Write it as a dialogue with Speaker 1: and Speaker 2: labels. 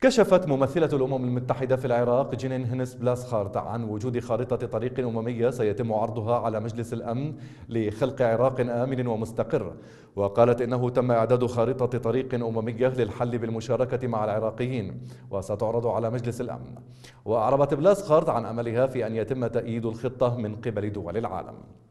Speaker 1: كشفت ممثلة الأمم المتحدة في العراق جينين هنس بلاسخارت عن وجود خارطة طريق أممية سيتم عرضها على مجلس الأمن لخلق عراق آمن ومستقر وقالت إنه تم إعداد خارطة طريق أممية للحل بالمشاركة مع العراقيين وستعرض على مجلس الأمن وأعربت بلاسخارت عن أملها في أن يتم تأييد الخطة من قبل دول العالم